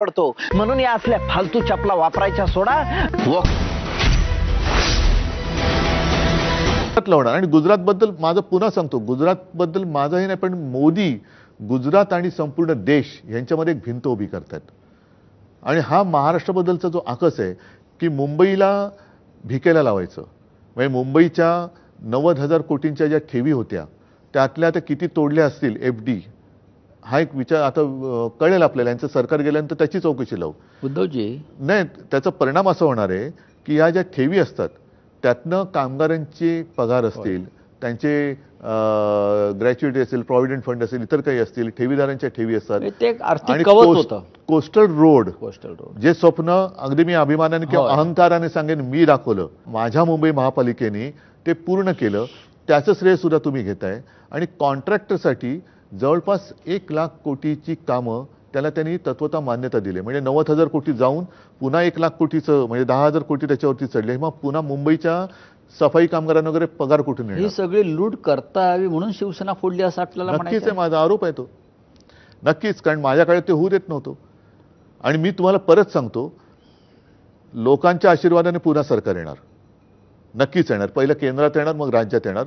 पडतो म्हणून या असल्या फालतू चपला वापरायच्या सोडा लावणार आणि आणि बद्दल माझं पुन्हा सांगतो गुजरात गुजरातबद्दल माझाही नाही पण मोदी गुजरात आणि संपूर्ण देश यांच्यामध्ये एक भिंत उभी करतात आणि हा महाराष्ट्राबद्दलचा जो आकस आहे की मुंबईला भिकेला लावायचं म्हणजे मुंबईच्या नव्वद हजार कोटींच्या ज्या ठेवी होत्या त्यातल्या त्या किती तोडल्या असतील एफ डी हा एक विचार आता कळेल आपल्याला यांचं सरकार गेल्यानंतर त्याची चौकशी लावू उद्धवजी नाही त्याचा परिणाम असा होणार आहे की या ज्या ठेवी असतात त्यातनं कामगारांचे पगार असतील त्यांचे ग्रॅच्युटी असेल प्रॉव्हिडंट फंड असेल इतर काही असतील ठेवीदारांच्या ठेवी असतात म्हणजे आणि कोस्टल रोड कोस्टल रोड जे स्वप्न अगदी मी अभिमानाने किंवा अहंकाराने सांगेन मी दाखवलं माझ्या मुंबई महापालिकेने ते पूर्ण केलं त्याचं श्रेयसुद्धा तुम्ही घेताय आणि कॉन्ट्रॅक्टरसाठी जवळपास एक लाख कोटीची कामं त्याला त्यांनी तत्वता मान्यता दिली म्हणजे नव्वद हजार कोटी जाऊन पुन्हा एक लाख कोटीचं म्हणजे दहा हजार कोटी त्याच्यावरती चढले मग पुन्हा मुंबईच्या सफाई कामगारांना वगैरे पगार कुठून ही सगळे लूट करता यावी म्हणून शिवसेना फोडली असा आपल्याला नक्कीच आहे माझा आरोप आहे तो नक्कीच कारण माझ्याकडे ते होऊ देत नव्हतं आणि मी तुम्हाला परत सांगतो लोकांच्या आशीर्वादाने पुन्हा सरकार येणार नक्कीच येणार पहिलं केंद्रात येणार मग राज्यात येणार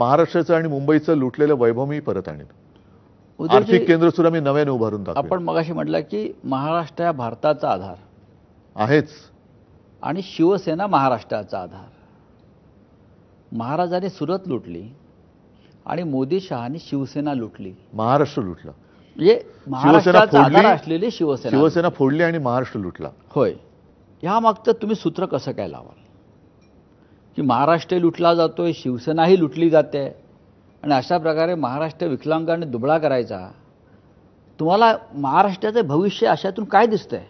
महाराष्ट्राचं आणि मुंबईचं लुटलेलं वैभव मी परत आणेन आर्थिक केंद्र सुद्धा मी नव्याने उभारून आपण मग अशी म्हटलं की महाराष्ट्र हा भारताचा आधार आहेच आणि शिवसेना महाराष्ट्राचा आधार महाराजाने सुरत लुटली आणि मोदी शहाने शिवसेना लुटली महाराष्ट्र लुटला म्हणजे शिवसेना फोडली असलेली शिवसेना शिवसेना फोडली आणि महाराष्ट्र लुटला होय ह्या मागचं तुम्ही सूत्र कसं काय लावाल की महाराष्ट्र लुटला जातो आहे शिवसेनाही लुटली जाते आणि अशा प्रकारे महाराष्ट्र विकलांगाने दुबळा करायचा तुम्हाला महाराष्ट्राचं भविष्य अशातून काय दिसतंय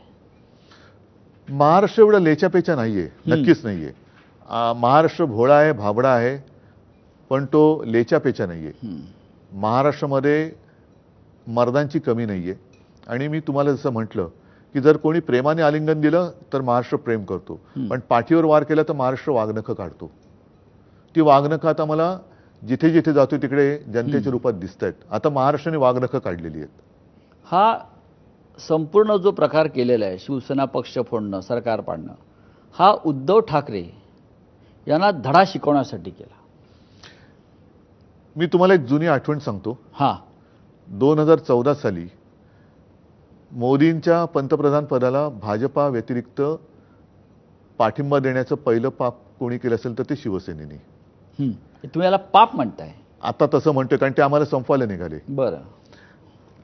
महाराष्ट्र एवढं लेचापेचा नाही आहे नक्कीच नाही आहे महाराष्ट्र भोळा आहे भाबडा आहे पण तो लेचापेचा नाही आहे महाराष्ट्रामध्ये मर्दांची कमी नाही आहे आणि मी तुम्हाला जसं म्हटलं की जर कोणी प्रेमाने आलिंगन दिलं तर महाराष्ट्र प्रेम करतो पण पाठीवर वार केला तर महाराष्ट्र वाघनखं काढतो ती वागणखं आता मला जिथे जिथे जातो तिकडे जनतेच्या रूपात दिसत आहेत आता महाराष्ट्राने वाघनखं काढलेली आहेत हा संपूर्ण जो प्रकार केलेला आहे शिवसेना पक्ष फोडणं सरकार पाडणं हा उद्धव ठाकरे यांना धडा शिकवण्यासाठी केला मी तुम्हाला एक जुनी आठवण सांगतो हा दोन हजार चौदा साली मोदींच्या पंतप्रधान पदाला भाजपा व्यतिरिक्त पाठिंबा देण्याचं पहिलं पाप कोणी केलं असेल तर ते शिवसेनेने तुम्ही याला पाप म्हणताय आता तसं म्हणतोय कारण ते आम्हाला संपवायला निघाले बरं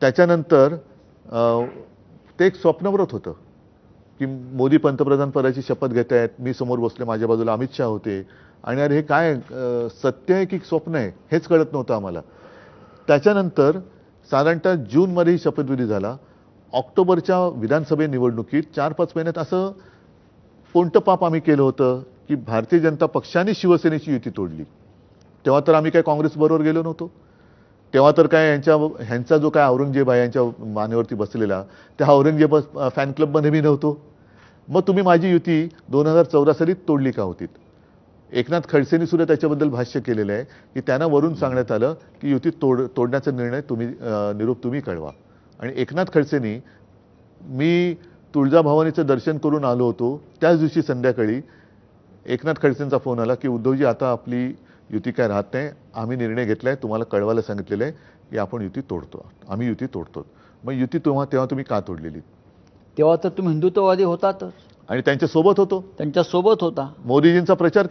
त्याच्यानंतर ते एक स्वप्नव्रत होतं की मोदी पंतप्रधान पदाची शपथ घेत आहेत मी समोर बसले माझ्या बाजूला अमित शहा होते आणि अरे हे काय सत्य आहे की स्वप्न आहे हेच कळत नव्हतं आम्हाला त्याच्यानंतर साधारणतः जूनमध्ये शपथविधी झाला ऑक्टोबरच्या विधानसभा निवडणुकीत चार पाच महिन्यात असं कोणतं पाप आम्ही केलं होतं की भारतीय जनता पक्षाने शिवसेनेची युती तोडली तेव्हा तर आम्ही काय काँग्रेसबरोबर गेलो नव्हतो तेव्हा तर काय यांच्या ह्यांचा जो काय औरंगजेब आहे यांच्या मानेवरती बसलेला त्या औरंगजेब फॅन क्लबमध्ये मी नव्हतो मग तुम्ही माझी युती दोन हजार चौदा साली तोडली का होती एकनाथ खडसेंनी सुद्धा त्याच्याबद्दल भाष्य केलेलं आहे की त्यांना वरून सांगण्यात आलं की युती तोड तोडण्याचा निर्णय तुम्ही निरोप तुम्ही कळवा आणि एकनाथ खडसेंनी मी तुळजाभवानीचं दर्शन करून आलो होतो त्याच दिवशी संध्याकाळी एकनाथ खडसेंचा फोन आला की उद्धवजी आता आपली युती काय राहत नाही आम्ही निर्णय घेतला आहे तुम्हाला कळवायला सांगितलेलं आहे की आपण युती तोडतो आम्ही युती तोडतो मग युती तेव्हा तेव्हा तुम्ही का तोडलेली तेव्हा तर तुम्ही हिंदुत्ववादी होतात आणि त्यांच्यासोबत होतो त्यांच्यासोबत होता मोदीजींचा प्रचार